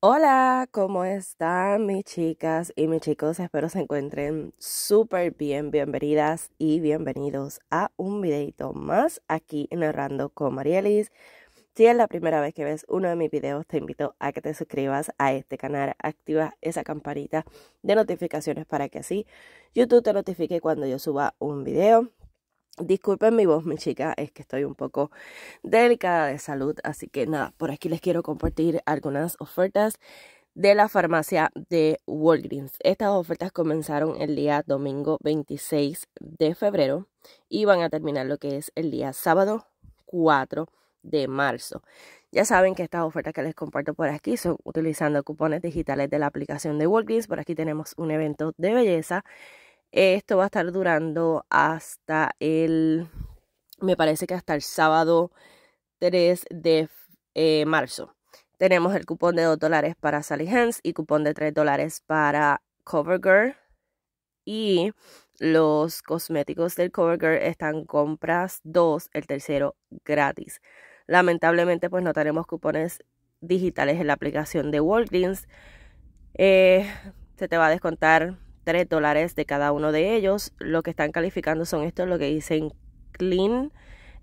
Hola, ¿cómo están mis chicas y mis chicos? Espero se encuentren súper bien. Bienvenidas y bienvenidos a un videito más aquí en Narrando con Marielis. Si es la primera vez que ves uno de mis videos, te invito a que te suscribas a este canal, activa esa campanita de notificaciones para que así YouTube te notifique cuando yo suba un video. Disculpen mi voz, mi chica, es que estoy un poco delicada de salud, así que nada, por aquí les quiero compartir algunas ofertas de la farmacia de Walgreens. Estas ofertas comenzaron el día domingo 26 de febrero y van a terminar lo que es el día sábado 4 de marzo. Ya saben que estas ofertas que les comparto por aquí son utilizando cupones digitales de la aplicación de Walgreens. Por aquí tenemos un evento de belleza esto va a estar durando hasta el, me parece que hasta el sábado 3 de eh, marzo. Tenemos el cupón de 2 dólares para Sally Hands y cupón de 3 dólares para CoverGirl. Y los cosméticos del CoverGirl están compras 2, el tercero gratis. Lamentablemente pues no tenemos cupones digitales en la aplicación de Walgreens. Eh, se te va a descontar dólares de cada uno de ellos. Lo que están calificando son estos, lo que dicen clean,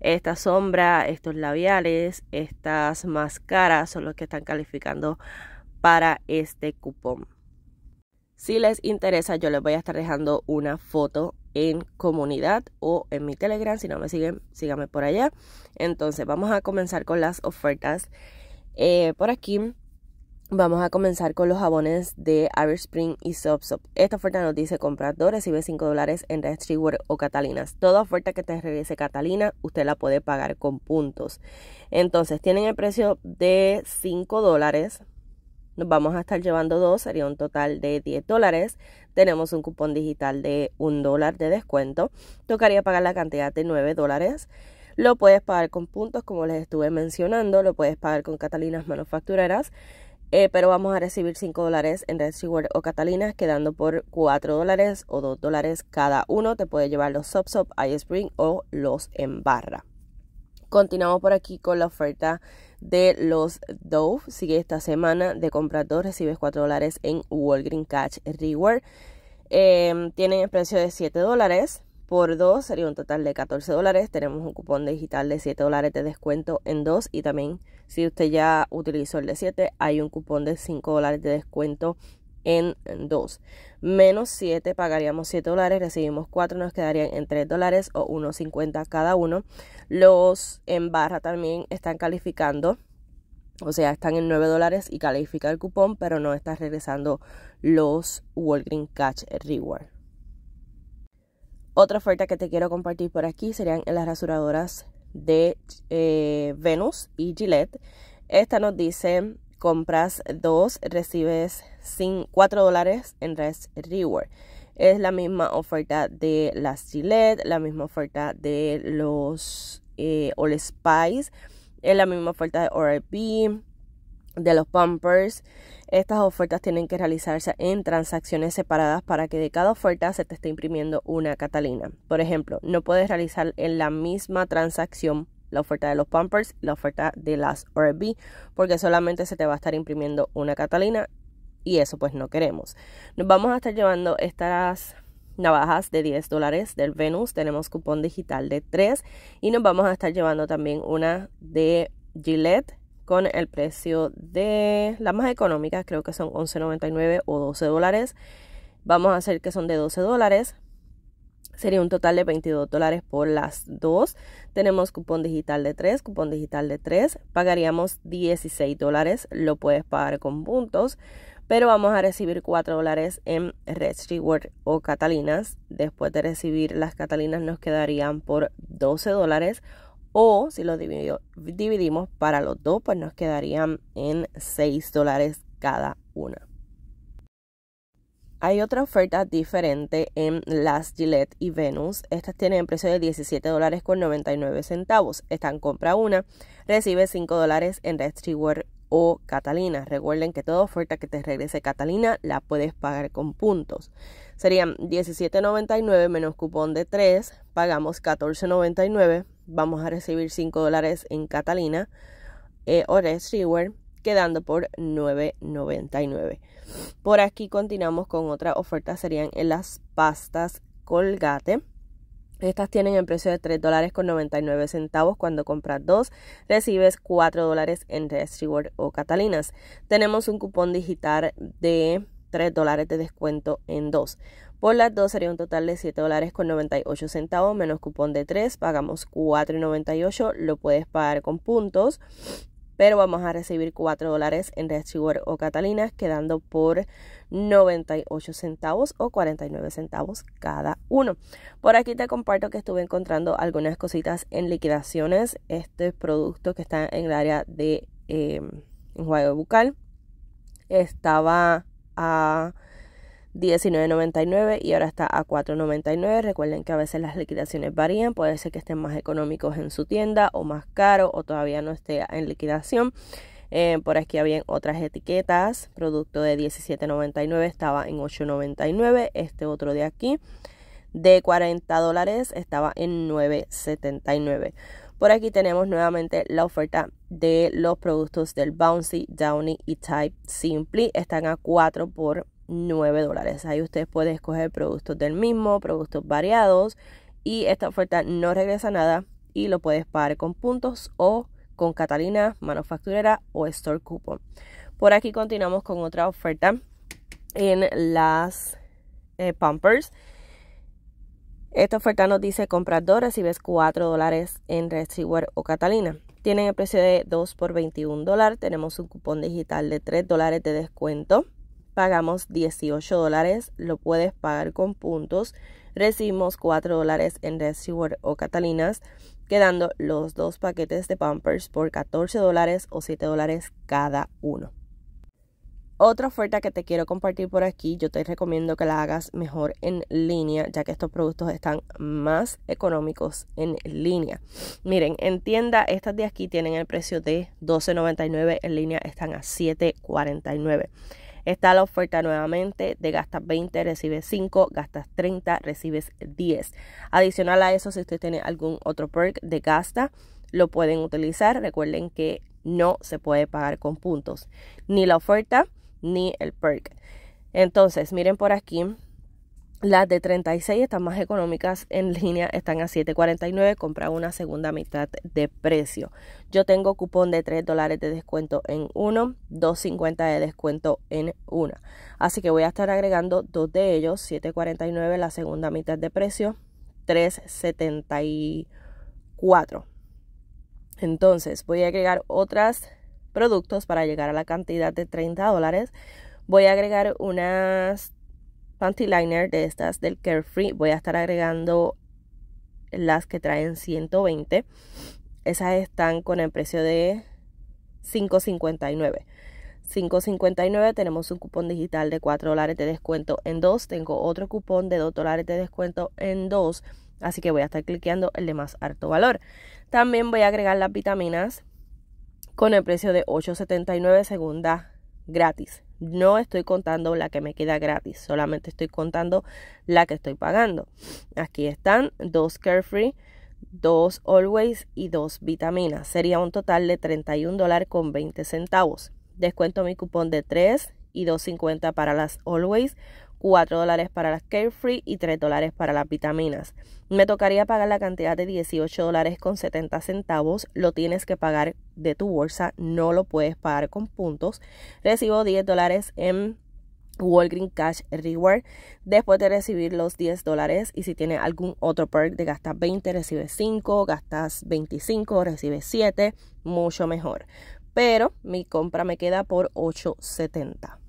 esta sombra, estos labiales, estas máscaras son los que están calificando para este cupón. Si les interesa, yo les voy a estar dejando una foto en comunidad o en mi Telegram. Si no me siguen, síganme por allá. Entonces, vamos a comenzar con las ofertas. Eh, por aquí Vamos a comenzar con los jabones de Spring y Soap. Esta oferta nos dice y recibe 5 dólares en Red World o Catalinas. Toda oferta que te regrese Catalina, usted la puede pagar con puntos. Entonces, tienen el precio de 5 dólares. Nos vamos a estar llevando dos, sería un total de 10 dólares. Tenemos un cupón digital de 1 dólar de descuento. Tocaría pagar la cantidad de 9 dólares. Lo puedes pagar con puntos, como les estuve mencionando. Lo puedes pagar con Catalinas Manufactureras. Eh, pero vamos a recibir 5 dólares en Red Reward o catalinas quedando por 4 dólares o 2 dólares cada uno. Te puede llevar los Sub iSpring Ice Spring o los en barra. Continuamos por aquí con la oferta de los Dove. Sigue esta semana de compras 2, recibes 4 dólares en Walgreen Catch Reward. Eh, tienen el precio de 7 dólares por 2 sería un total de 14 dólares. Tenemos un cupón digital de 7 dólares de descuento en 2 y también si usted ya utilizó el de 7 hay un cupón de 5 dólares de descuento en 2. Menos 7 pagaríamos 7 dólares, recibimos 4, nos quedarían en 3 dólares o 1,50 cada uno. Los en barra también están calificando. O sea, están en 9 dólares y califica el cupón, pero no está regresando los Walgreens Catch Reward. Otra oferta que te quiero compartir por aquí serían las rasuradoras de eh, Venus y Gillette. Esta nos dice, compras dos, recibes cuatro dólares en Rest Reward. Es la misma oferta de las Gillette, la misma oferta de los All eh, Spice, es la misma oferta de oral de los bumpers. Estas ofertas tienen que realizarse en transacciones separadas para que de cada oferta se te esté imprimiendo una Catalina. Por ejemplo, no puedes realizar en la misma transacción la oferta de los Pumpers y la oferta de las RB porque solamente se te va a estar imprimiendo una Catalina y eso pues no queremos. Nos vamos a estar llevando estas navajas de 10 dólares del Venus, tenemos cupón digital de 3 y nos vamos a estar llevando también una de Gillette con el precio de las más económicas, creo que son 11.99 o 12 dólares. Vamos a hacer que son de 12 dólares. Sería un total de 22 dólares por las dos. Tenemos cupón digital de 3, cupón digital de 3. Pagaríamos 16 dólares. Lo puedes pagar con puntos. Pero vamos a recibir 4 dólares en Red Word o Catalinas. Después de recibir las Catalinas nos quedarían por 12 dólares o si lo dividimos para los dos, pues nos quedarían en 6 dólares cada una. Hay otra oferta diferente en las Gillette y Venus. Estas tienen precio de $17.99. dólares con centavos. Están compra una, recibe 5 dólares en Red o Catalina. Recuerden que toda oferta que te regrese Catalina la puedes pagar con puntos. Serían 17.99 menos cupón de 3, pagamos 14.99 vamos a recibir 5 dólares en Catalina eh, o Restrewer, quedando por 9.99. Por aquí continuamos con otra oferta, serían las pastas Colgate. Estas tienen el precio de $3.99. dólares con 99 centavos. Cuando compras dos, recibes 4 dólares en Restrewer o Catalinas. Tenemos un cupón digital de 3 dólares de descuento en dos. Por las dos sería un total de 7 dólares con 98 centavos menos cupón de 3. Pagamos 4,98. Lo puedes pagar con puntos. Pero vamos a recibir 4 dólares en Red o Catalinas, quedando por 98 centavos o 49 centavos cada uno. Por aquí te comparto que estuve encontrando algunas cositas en liquidaciones. Este producto que está en el área de eh, enjuague bucal. Estaba a. $19.99 y ahora está a $4.99. Recuerden que a veces las liquidaciones varían, puede ser que estén más económicos en su tienda o más caro o todavía no esté en liquidación. Eh, por aquí habían otras etiquetas, producto de $17.99 estaba en $8.99, este otro de aquí de 40 dólares estaba en 9.79. Por aquí tenemos nuevamente la oferta de los productos del Bouncy, Downy y Type Simply. Están a 4 por 9 dólares. Ahí ustedes pueden escoger productos del mismo, productos variados y esta oferta no regresa nada y lo puedes pagar con puntos o con Catalina, manufacturera o store coupon. Por aquí continuamos con otra oferta en las eh, Pampers. Esta oferta nos dice compras 2, recibes 4 dólares en Red o Catalina. Tienen el precio de 2 por 21 dólares. Tenemos un cupón digital de 3 dólares de descuento pagamos 18 dólares, lo puedes pagar con puntos, recibimos 4 dólares en reservoir o Catalinas, quedando los dos paquetes de Pampers por 14 dólares o 7 dólares cada uno. Otra oferta que te quiero compartir por aquí, yo te recomiendo que la hagas mejor en línea, ya que estos productos están más económicos en línea. Miren, en tienda estas de aquí tienen el precio de $12.99, en línea están a $7.49. Está la oferta nuevamente de gastas 20, recibes 5, gastas 30, recibes 10. Adicional a eso, si usted tiene algún otro perk de gasta, lo pueden utilizar. Recuerden que no se puede pagar con puntos, ni la oferta ni el perk. Entonces, miren por aquí, las de 36 están más económicas en línea, están a 7.49, compra una segunda mitad de precio. Yo tengo cupón de 3 dólares de descuento en uno, 2.50 de descuento en una. Así que voy a estar agregando dos de ellos, 7.49 la segunda mitad de precio, 3.74. Entonces voy a agregar otros productos para llegar a la cantidad de 30 dólares. Voy a agregar unas panty liner de estas del Carefree. Voy a estar agregando las que traen 120. Esas están con el precio de 5.59. 5.59 tenemos un cupón digital de 4 dólares de descuento en dos. Tengo otro cupón de 2 dólares de descuento en 2. Así que voy a estar cliqueando el de más alto valor. También voy a agregar las vitaminas con el precio de 8.79 segunda gratis. No estoy contando la que me queda gratis, solamente estoy contando la que estoy pagando. Aquí están dos Carefree, dos Always y dos vitaminas. Sería un total de $31.20. dólares con centavos. Descuento mi cupón de 3 y 2.50 para las Always, 4 dólares para las Carefree y 3 dólares para las vitaminas. Me tocaría pagar la cantidad de 18 dólares con 70 centavos. Lo tienes que pagar de tu bolsa, no lo puedes pagar con puntos. Recibo 10 dólares en Walgreens Cash Reward después de recibir los 10 dólares y si tiene algún otro perk de gastas 20 recibes 5 gastas 25 recibes 7 mucho mejor pero mi compra me queda por 870